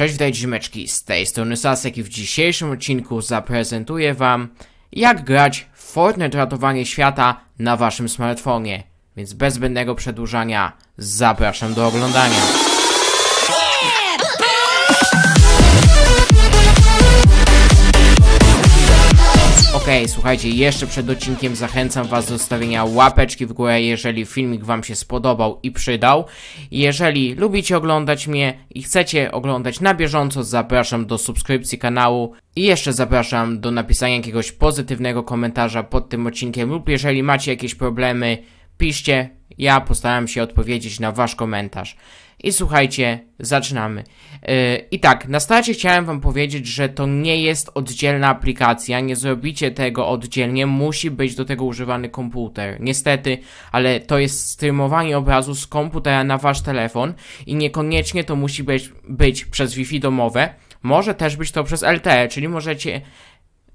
Cześć, witajcie ziomeczki, z tej strony Sasek i w dzisiejszym odcinku zaprezentuję wam jak grać Fortnite Ratowanie Świata na waszym smartfonie. Więc bez zbędnego przedłużania zapraszam do oglądania. Okej, okay, słuchajcie, jeszcze przed odcinkiem zachęcam was do zostawienia łapeczki w górę, jeżeli filmik wam się spodobał i przydał. Jeżeli lubicie oglądać mnie i chcecie oglądać na bieżąco, zapraszam do subskrypcji kanału. I jeszcze zapraszam do napisania jakiegoś pozytywnego komentarza pod tym odcinkiem lub jeżeli macie jakieś problemy, piszcie, ja postaram się odpowiedzieć na wasz komentarz. I słuchajcie, zaczynamy. E, I tak, na starcie chciałem wam powiedzieć, że to nie jest oddzielna aplikacja, nie zrobicie tego oddzielnie, musi być do tego używany komputer. Niestety, ale to jest streamowanie obrazu z komputera na wasz telefon i niekoniecznie to musi być, być przez Wi-Fi domowe. Może też być to przez LTE, czyli możecie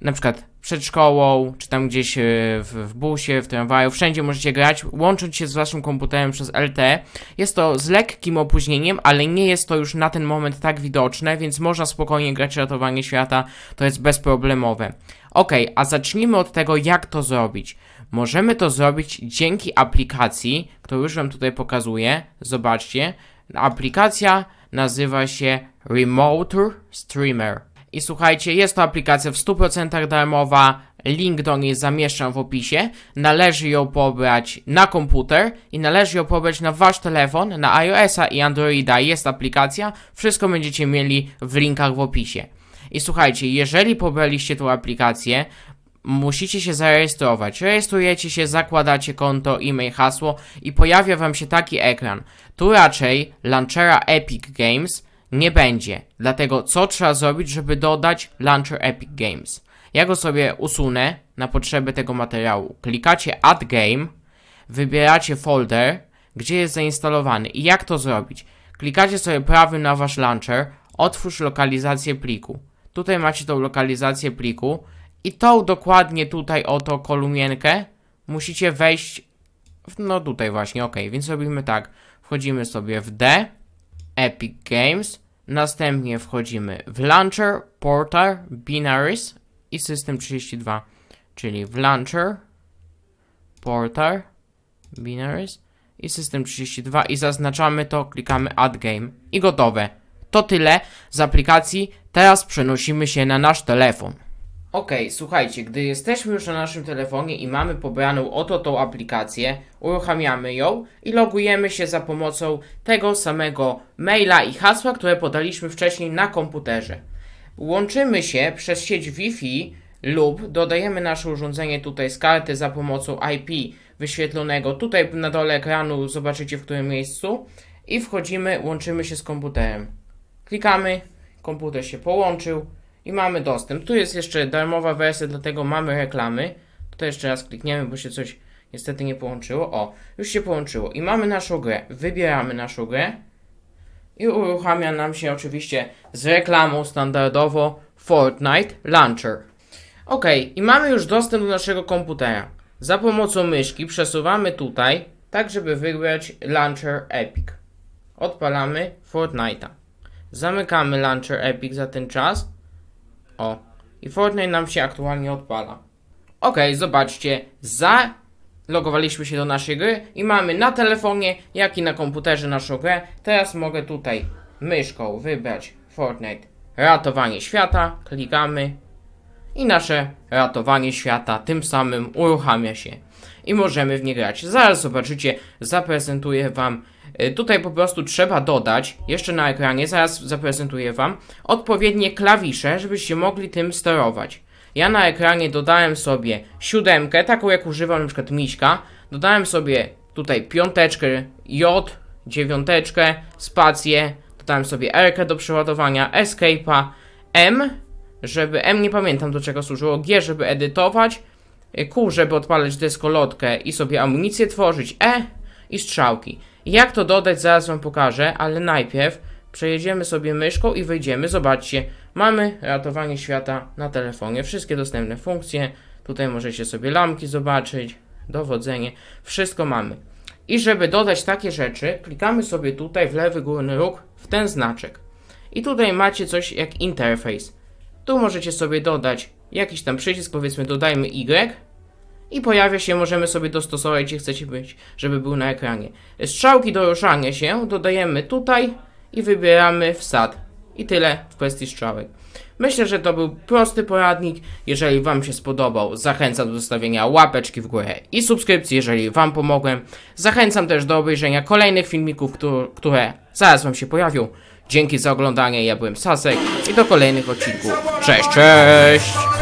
na przykład przed szkołą, czy tam gdzieś e, w, w, busie, w tramwaju, wszędzie możecie grać, łącząc się z waszym komputerem przez LTE. Jest to z lekkim opóźnieniem, ale nie jest to już na ten moment tak widoczne, więc można spokojnie grać ratowanie świata, to jest bezproblemowe. Ok, a zacznijmy od tego, jak to zrobić. Możemy to zrobić dzięki aplikacji, którą już wam tutaj pokazuję, zobaczcie. Aplikacja nazywa się Remote Streamer. I słuchajcie, jest to aplikacja w 100% darmowa, link do niej zamieszczam w opisie. Należy ją pobrać na komputer i należy ją pobrać na wasz telefon, na iOS-a i Androida jest aplikacja. Wszystko będziecie mieli w linkach w opisie. I słuchajcie, jeżeli pobraliście tą aplikację, musicie się zarejestrować. Rejestrujecie się, zakładacie konto, e-mail, hasło i pojawia wam się taki ekran. Tu raczej launchera Epic Games nie będzie. Dlatego co trzeba zrobić, żeby dodać Launcher Epic Games? Ja go sobie usunę na potrzeby tego materiału. Klikacie Add Game, wybieracie folder, gdzie jest zainstalowany. I jak to zrobić? Klikacie sobie prawym na wasz launcher, otwórz lokalizację pliku. Tutaj macie tą lokalizację pliku i tą dokładnie tutaj oto kolumienkę musicie wejść, w, no tutaj właśnie, ok, więc robimy tak. Wchodzimy sobie w D, Epic Games, Następnie wchodzimy w Launcher, Portal, Binaries i System 32, czyli w Launcher, Portal, Binaries i System 32 i zaznaczamy to, klikamy Add Game i gotowe. To tyle z aplikacji, teraz przenosimy się na nasz telefon. OK, słuchajcie, gdy jesteśmy już na naszym telefonie i mamy pobraną oto tą aplikację, uruchamiamy ją i logujemy się za pomocą tego samego maila i hasła, które podaliśmy wcześniej na komputerze. Łączymy się przez sieć Wi-Fi lub dodajemy nasze urządzenie tutaj z karty za pomocą IP wyświetlonego tutaj na dole ekranu, zobaczycie w którym miejscu i wchodzimy, łączymy się z komputerem. Klikamy, komputer się połączył i mamy dostęp. Tu jest jeszcze darmowa wersja, dlatego mamy reklamy. Tutaj jeszcze raz klikniemy, bo się coś niestety nie połączyło. O, już się połączyło i mamy naszą grę. Wybieramy naszą grę i uruchamia nam się oczywiście z reklamą standardowo Fortnite Launcher. Ok, i mamy już dostęp do naszego komputera. Za pomocą myszki przesuwamy tutaj, tak żeby wybrać Launcher Epic. Odpalamy Fortnite'a. Zamykamy Launcher Epic za ten czas o, i Fortnite nam się aktualnie odpala. Ok, zobaczcie, zalogowaliśmy się do naszej gry i mamy na telefonie, jak i na komputerze naszą grę. Teraz mogę tutaj myszką wybrać Fortnite ratowanie świata, klikamy i nasze ratowanie świata tym samym uruchamia się i możemy w nie grać. Zaraz zobaczycie, zaprezentuję wam Y, tutaj po prostu trzeba dodać, jeszcze na ekranie, zaraz zaprezentuję Wam, odpowiednie klawisze, żebyście mogli tym sterować. Ja na ekranie dodałem sobie siódemkę, taką jak używam na przykład Miśka. Dodałem sobie tutaj piąteczkę J, dziewiąteczkę, spację, dodałem sobie R do przeładowania, Escape'a, M, żeby M nie pamiętam do czego służyło, G, żeby edytować, y, Q, żeby odpalać deskolotkę i sobie amunicję tworzyć, E, i strzałki. Jak to dodać zaraz wam pokażę, ale najpierw przejedziemy sobie myszką i wejdziemy. Zobaczcie, mamy ratowanie świata na telefonie, wszystkie dostępne funkcje. Tutaj możecie sobie lampki zobaczyć, dowodzenie, wszystko mamy. I żeby dodać takie rzeczy, klikamy sobie tutaj w lewy górny róg w ten znaczek. I tutaj macie coś jak interfejs. Tu możecie sobie dodać jakiś tam przycisk, powiedzmy dodajmy Y i pojawia się, możemy sobie dostosować, gdzie chcecie być, żeby był na ekranie. Strzałki do ruszania się dodajemy tutaj i wybieramy wsad. I tyle w kwestii strzałek. Myślę, że to był prosty poradnik. Jeżeli Wam się spodobał, zachęcam do zostawienia łapeczki w górę i subskrypcji, jeżeli Wam pomogłem. Zachęcam też do obejrzenia kolejnych filmików, które zaraz Wam się pojawią. Dzięki za oglądanie, ja byłem Sasek i do kolejnych odcinków. Cześć, cześć!